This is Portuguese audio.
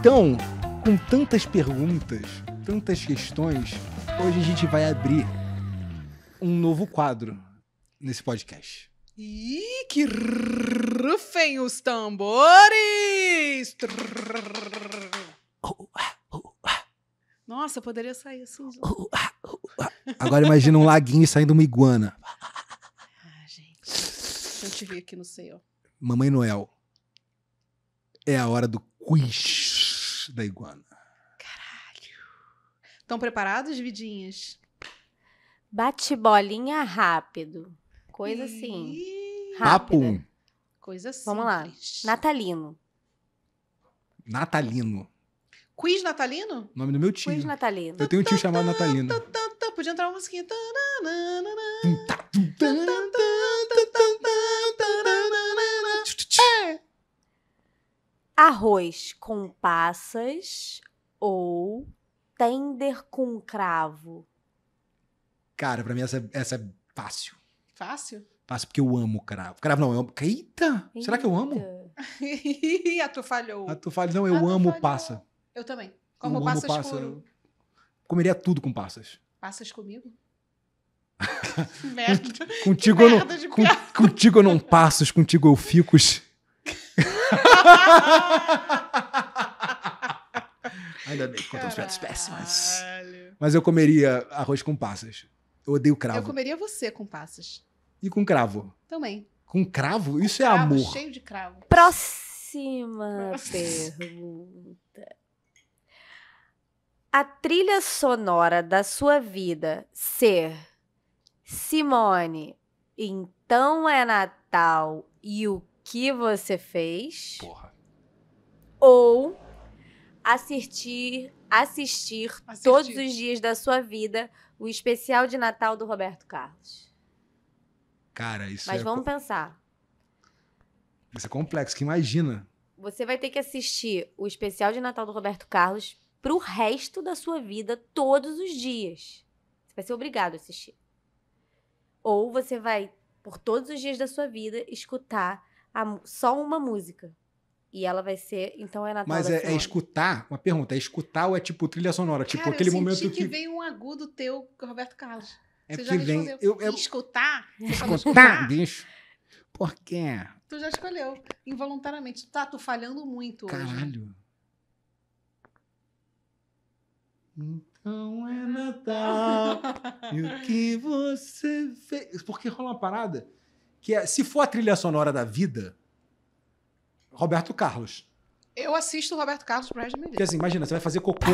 Então, com tantas perguntas, tantas questões, hoje a gente vai abrir um novo quadro nesse podcast. E que rufem os tambores! Nossa, poderia sair assim. Agora imagina um laguinho saindo uma iguana. Ah, gente. Deixa eu te ver aqui no céu. Mamãe Noel. É a hora do quiz da iguana. Caralho. Estão preparados, vidinhas? Bate bolinha rápido. Coisa assim. E... Rápida. Papo. Coisa assim. Vamos lá. Natalino. Natalino. Quiz Natalino? nome do meu tio. Quiz Natalino. Eu tenho um tio chamado Natalino. Podia entrar uma musiquinha. arroz com passas ou tender com cravo? Cara, pra mim essa, é, essa é fácil. Fácil? Fácil, porque eu amo cravo. Cravo não, eu amo. Eita! Eita. Será que eu amo? a tu falhou. A tu falhou. Não, eu amo passa. Eu também. Como eu passas passa. Comeria tudo com passas. Passas comigo? merda. Contigo, eu não, com, contigo eu não passas, contigo eu ficos. Ainda bem, contra os piadas péssimos. Mas eu comeria arroz com passas. Eu odeio cravo. Eu comeria você com passas. E com cravo. Também. Com cravo? Com Isso é cravo, é amor. Cheio de cravo. Próxima pergunta. A trilha sonora da sua vida ser Simone, então é Natal e o que você fez. Porra. Ou assistir, assistir, todos os dias da sua vida o especial de Natal do Roberto Carlos. Cara, isso Mas é vamos pensar. Isso é complexo, que imagina. Você vai ter que assistir o especial de Natal do Roberto Carlos pro resto da sua vida, todos os dias. Você vai ser obrigado a assistir. Ou você vai, por todos os dias da sua vida, escutar a, só uma música. E ela vai ser. Então é Natal. Mas é, é, escutar? Uma pergunta: é escutar ou é tipo trilha sonora? Tipo, Cara, tipo aquele eu senti momento. que, que vem um agudo teu, Roberto Carlos. É você já vem. Eu, eu... É escutar? Escutar, bicho. Por quê? Tu já escolheu, involuntariamente. Tá, tu falhando muito Caralho. hoje. Caralho. Então é Natal. e o que você fez? Porque rola uma parada que é, se for a trilha sonora da vida, Roberto Carlos. Eu assisto o Roberto Carlos pro resto da minha vida. Porque assim, imagina, você vai fazer cocô.